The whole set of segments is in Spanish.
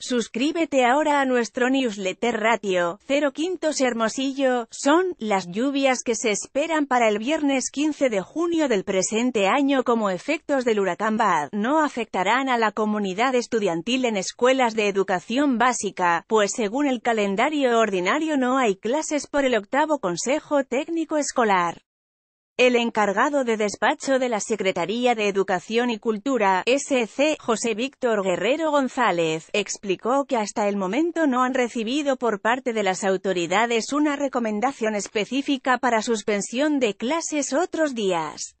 Suscríbete ahora a nuestro newsletter ratio, 0 Quintos Hermosillo, son, las lluvias que se esperan para el viernes 15 de junio del presente año como efectos del huracán Bad, no afectarán a la comunidad estudiantil en escuelas de educación básica, pues según el calendario ordinario no hay clases por el octavo Consejo Técnico Escolar. El encargado de despacho de la Secretaría de Educación y Cultura, SC, José Víctor Guerrero González, explicó que hasta el momento no han recibido por parte de las autoridades una recomendación específica para suspensión de clases otros días.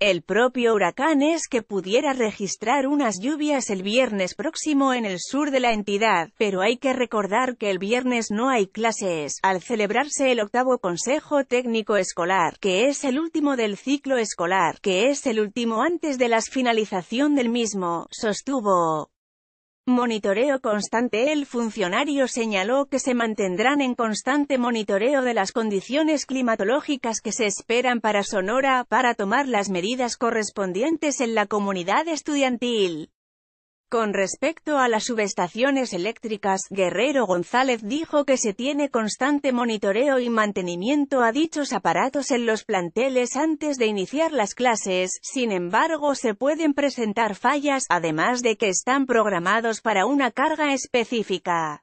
El propio huracán es que pudiera registrar unas lluvias el viernes próximo en el sur de la entidad, pero hay que recordar que el viernes no hay clases, al celebrarse el octavo Consejo Técnico Escolar, que es el último del ciclo escolar, que es el último antes de la finalización del mismo, sostuvo. Monitoreo constante El funcionario señaló que se mantendrán en constante monitoreo de las condiciones climatológicas que se esperan para Sonora, para tomar las medidas correspondientes en la comunidad estudiantil. Con respecto a las subestaciones eléctricas, Guerrero González dijo que se tiene constante monitoreo y mantenimiento a dichos aparatos en los planteles antes de iniciar las clases, sin embargo se pueden presentar fallas, además de que están programados para una carga específica.